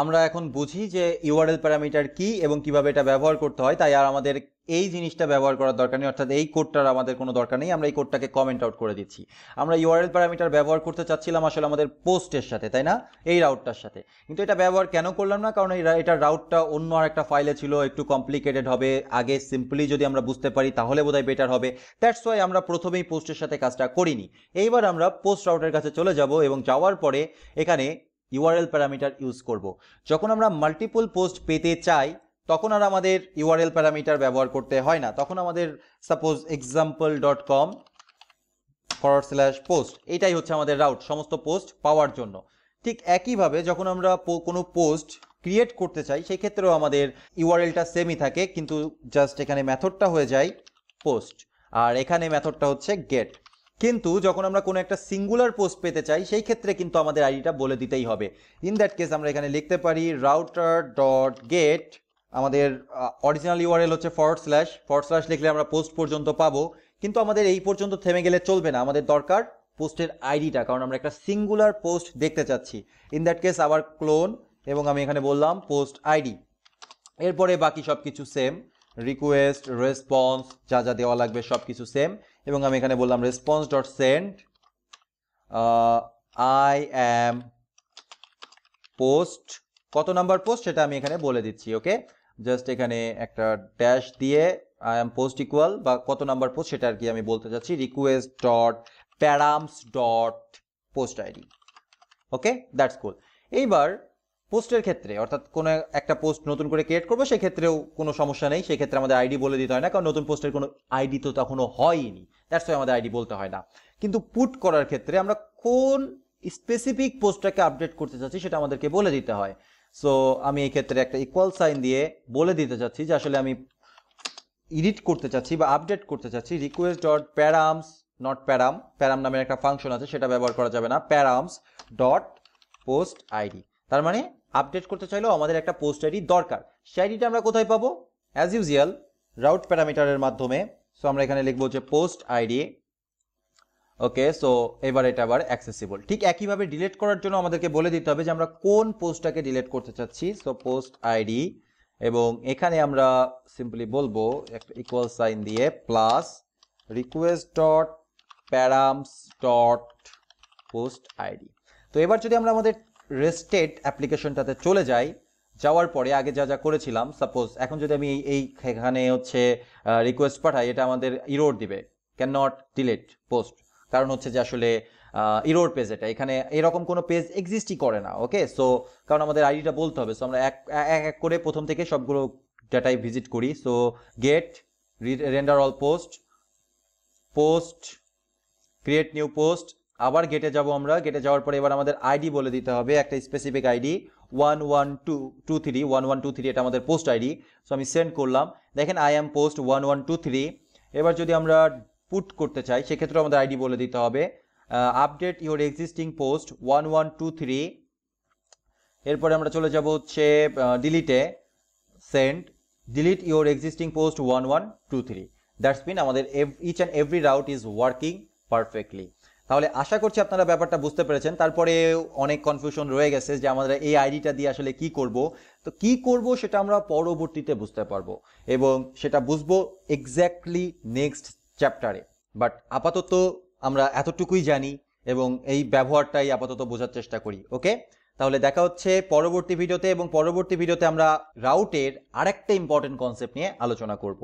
আমরা এখন বুঝি যে ইউআরএল প্যারামিটার কি এবং কিভাবে এটা ব্যবহার করতে হয় তাই আর আমাদের এই জিনিসটা ব্যবহার করার দরকার নেই অর্থাৎ এই কোডটার আমাদের কোনো দরকার নেই আমরা এই কোডটাকে কমেন্ট আউট করে দিচ্ছি আমরা ইউআরএল প্যারামিটার ব্যবহার করতে চাচ্ছিলাম আসলে আমাদের পোস্টের সাথে তাই না এই রাউটটার সাথে কিন্তু এটা ব্যবহার কেন করলাম না কারণ এই এটা রাউটটা অন্য আর একটা ফাইলে ছিল একটু কমপ্লিকেটেড হবে আগে সিম্পলি যদি আমরা বুঝতে পারি তাহলে বোধহয় বেটার হবে দ্যাটস ওয়াই আমরা প্রথমেই পোস্টের সাথে কাজটা করিনি এইবার আমরা পোস্ট রাউটের কাছে চলে যাব এবং যাওয়ার পরে এখানে ইউআরএল প্যারামিটার ইউজ করব। যখন আমরা মাল্টিপল পোস্ট পেতে চাই তখন আর আমাদের ইউআরএল প্যারামিটার ব্যবহার করতে হয় না তখন আমাদের suppose example dot com forward slash post এটাই হচ্ছে আমাদের রাউট সমস্ত পোস্ট পাওয়ার জন্য ঠিক একইভাবে যখন আমরা কোনো পোস্ট ক্রিয়েট করতে চাই সেই ক্ষেত্রেও আমাদের ইউআরএলটা সেমই থাকে কিন্তু জাস্ট এখানে মেথডটা হয়ে যায় পোস্ট আর এখানে মেথডটা হচ্ছে গেট কিন্তু যখন আমরা কোনো একটা সিঙ্গুলার পোস্ট পেতে চাই সেই ক্ষেত্রে কিন্তু আমাদের আইডিটা বলে দিতেই হবে ইন দ্যাট কেস আমরা এখানে লিখতে পারি রাউটার ডট গেট আমাদের অরিজিনাল ইউআরএল হচ্ছে ফরওয়ার্ড স্ল্যাশ ফরওয়ার্ড স্ল্যাশ লিখলে আমরা পোস্ট পর্যন্ত পাবো কিন্তু আমাদের এই পর্যন্ত থেমে গেলে চলবে না আমাদের দরকার পোস্টের আইডিটা কারণ আমরা একটা সিঙ্গুলার পোস্ট দেখতে চাচ্ছি ইন দ্যাট কেস আবার ক্লোন এবং আমি এখানে বললাম পোস্ট আইডি এরপরে বাকি সব কিছু সেম রিকোয়েস্ট রেসপন্স যা যা দেওয়া লাগবে সব কিছু সেম এবং আমি এখানে বললাম response dot send I am post কত নাম্বার পোস্ট সেটা আমি এখানে বলে দিচ্ছি ওকে জাস্ট এখানে একটা ড্যাশ দিয়ে আই অ্যাম পোস্ট ইকুয়াল বা কত নাম্বার পোস্ট সেটা আর কি আমি বলতে চাচ্ছি request dot params dot post ID okay that's cool এইবার পোস্টের ক্ষেত্রে অর্থাৎ কোনো একটা পোস্ট নতুন করে ক্রিয়েট করবো সেক্ষেত্রেও কোনো সমস্যা নেই সেক্ষেত্রে আমাদের আইডি বলে দিতে হয় না কারণ নতুন পোস্টের কোনো আইডি তো তখনও হয়নি দ্যাটস ওয়াই আমাদের আইডি বলতে হয় না কিন্তু পুট করার ক্ষেত্রে আমরা কোন স্পেসিফিক পোস্টটাকে আপডেট করতে চাচ্ছি সেটা আমাদেরকে বলে দিতে হয় সো আমি এই ক্ষেত্রে একটা ইকুয়াল সাইন দিয়ে বলে দিতে চাচ্ছি যে আসলে আমি এডিট করতে চাচ্ছি বা আপডেট করতে চাচ্ছি request dot params not param param নামের একটা ফাংশন আছে সেটা ব্যবহার করা যাবে না প্যারামস ডট পোস্ট আইডি তার মানে আপডেট করতে চাইলেও আমাদের একটা পোস্ট আইডি দরকার সেই আইডিটা আমরা কোথায় পাবো অ্যাজ ইউজুয়াল রাউট প্যারামিটারের মাধ্যমে সো আমরা এখানে লিখবো যে পোস্ট আইডি ওকে সো এবার এটা আবার অ্যাক্সেসিবল ঠিক একইভাবে ডিলেট করার জন্য আমাদেরকে বলে দিতে হবে যে আমরা কোন পোস্টটাকে ডিলেট করতে চাচ্ছি সো পোস্ট আইডি এবং এখানে আমরা সিম্পলি বলবো একটা ইকুয়াল সাইন দিয়ে plus request dot params dot post ID তো এবার যদি আমরা আমাদের রেস্টেট অ্যাপ্লিকেশনটাতে চলে যাই যাওয়ার পরে আগে যা যা করেছিলাম সাপোজ এখন যদি আমি এই এখানে হচ্ছে রিকোয়েস্ট পাঠাই এটা আমাদের ইরোড দিবে ক্যান নট ডিলেট পোস্ট কারণ হচ্ছে যে আসলে ইরোড পেজ এটা এখানে এরকম কোনো পেজ এক্সিস্টই করে না ওকে সো কারণ আমাদের আইডিটা বলতে হবে সো আমরা এক এক করে প্রথম থেকে সবগুলো ডাটাই ভিজিট করি so get render all post post create new post আবার গেটে যাব আমরা গেটে যাওয়ার পরে এবার আমাদের আইডি বলে দিতে হবে একটা specific ID one one two two three one one two three এটা আমাদের পোস্ট আইডি সো আমি সেন্ড করলাম দেখেন I am post one one two three এবার যদি আমরা পুট করতে চাই সেক্ষেত্রে আমাদের আইডি বলে দিতে হবে update your existing post one one two three এরপরে আমরা চলে যাব হচ্ছে ডিলিটে send delete your existing post one one two three that's mean আমাদের each and every route is working perfectly তাহলে আশা করছি আপনারা ব্যাপারটা বুঝতে পেরেছেন তারপরে অনেক কনফিউশন রয়ে গেছে যে আমাদের এই আইডিটা দিয়ে আসলে কি করব তো কি করব সেটা আমরা পরবর্তীতে বুঝতে পারবো এবং সেটা বুঝবো এক্স্যাক্টলি নেক্সট চ্যাপ্টারে বাট আপাতত আমরা এতটুকুই জানি এবং এই ব্যবহারটাই আপাতত বোঝার চেষ্টা করি ওকে তাহলে দেখা হচ্ছে পরবর্তী ভিডিওতে এবং পরবর্তী ভিডিওতে আমরা রাউটের আরেকটা ইম্পর্টেন্ট কনসেপ্ট নিয়ে আলোচনা করব